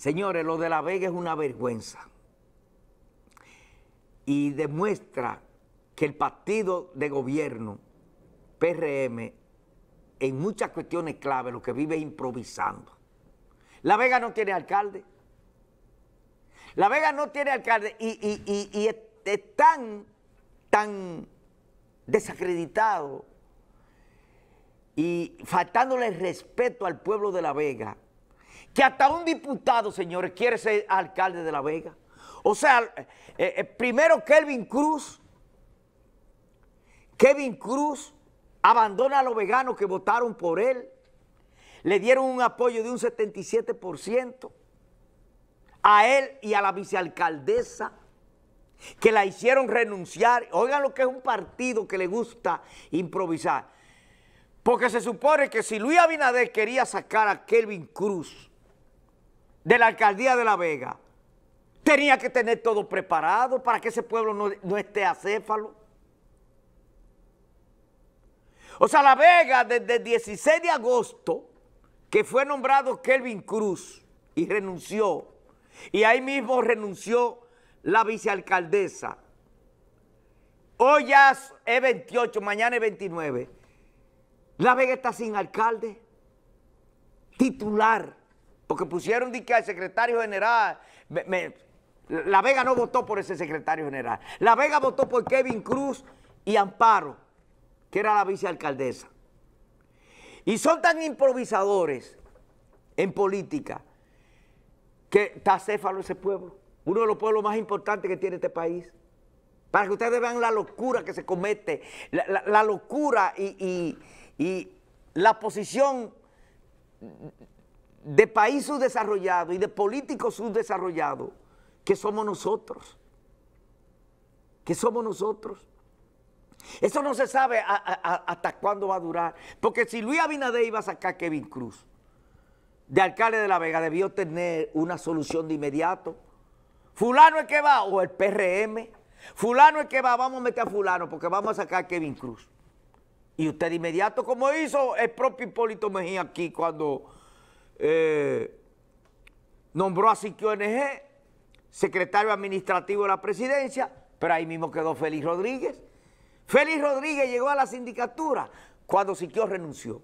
Señores, lo de La Vega es una vergüenza. Y demuestra que el partido de gobierno, PRM, en muchas cuestiones clave lo que vive es improvisando. La Vega no tiene alcalde. La Vega no tiene alcalde y, tan, desacreditado y faltándole respeto al pueblo de La Vega que hasta un diputado, señores, quiere ser alcalde de La Vega. O sea, eh, eh, primero Kelvin Cruz, Kelvin Cruz abandona a los veganos que votaron por él, le dieron un apoyo de un 77% a él y a la vicealcaldesa que la hicieron renunciar. Oigan lo que es un partido que le gusta improvisar. Porque se supone que si Luis Abinader quería sacar a Kelvin Cruz de la alcaldía de La Vega tenía que tener todo preparado para que ese pueblo no, esté acéfalo. O sea, La Vega desde el 16 de agosto, que fue nombrado Kelvin Cruz y renunció, y ahí mismo renunció la vicealcaldesa. Hoy ya es 28, mañana es 29. La Vega está sin alcalde, titular. Porque pusieron de que al secretario general. la Vega no votó por ese secretario general. La Vega votó por Kevin Cruz y Amparo, que era la vicealcaldesa. Y son tan improvisadores en política que está céfalo ese pueblo, uno de los pueblos más importantes que tiene este país. Para que ustedes vean la locura que se comete, la, locura y, y la posición de país subdesarrollado y de políticos subdesarrollados que somos nosotros. Que somos nosotros. Eso no se sabe hasta cuándo va a durar. Porque si Luis Abinader iba a sacar a Kevin Cruz de alcalde de La Vega, debió tener una solución de inmediato. Fulano es que va, o el PRM. Fulano es que va, vamos a meter a fulano porque vamos a sacar a Kevin Cruz. Y usted de inmediato, como hizo el propio Hipólito Mejía aquí cuando eh, nombró a Siquio NG, secretario administrativo de la presidencia, pero ahí mismo quedó Félix Rodríguez. Félix Rodríguez llegó a la sindicatura cuando Siquio renunció.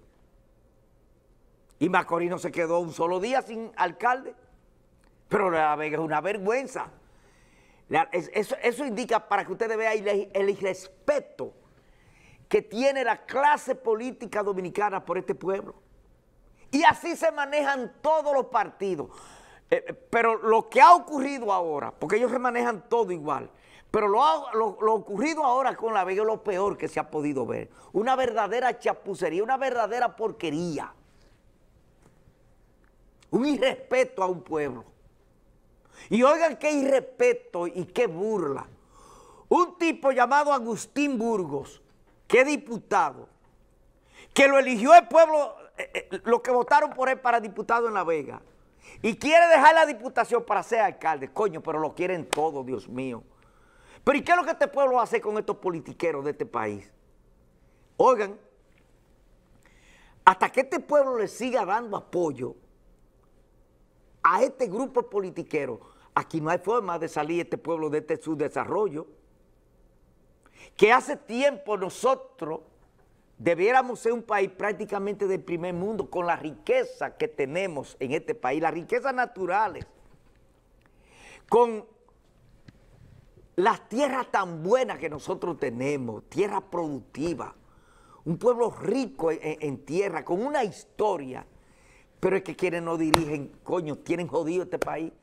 Y Macorino se quedó un solo día sin alcalde. Pero La Vega es una vergüenza. eso, indica, para que ustedes vean, el, el irrespeto que tiene la clase política dominicana por este pueblo. Y así se manejan todos los partidos. Eh, eh, pero lo que ha ocurrido ahora, porque ellos se manejan todo igual, pero lo, ha, ocurrido ahora con la veo es lo peor que se ha podido ver. Una verdadera chapucería, una verdadera porquería. Un irrespeto a un pueblo. Y oigan qué irrespeto y qué burla. Un tipo llamado Agustín Burgos, que es diputado, que lo eligió el pueblo eh, eh, los que votaron por él para diputado en La Vega y quiere dejar la diputación para ser alcalde, coño, pero lo quieren todo, Dios mío. Pero ¿y qué es lo que este pueblo hace con estos politiqueros de este país? Oigan, hasta que este pueblo le siga dando apoyo a este grupo politiquero, aquí no hay forma de salir este pueblo de este subdesarrollo, que hace tiempo nosotros Debiéramos ser un país prácticamente del primer mundo con la riqueza que tenemos en este país, las riquezas naturales, con las tierras tan buenas que nosotros tenemos, tierra productiva, un pueblo rico en, tierra, con una historia, pero es que quienes no dirigen, coño, tienen jodido este país.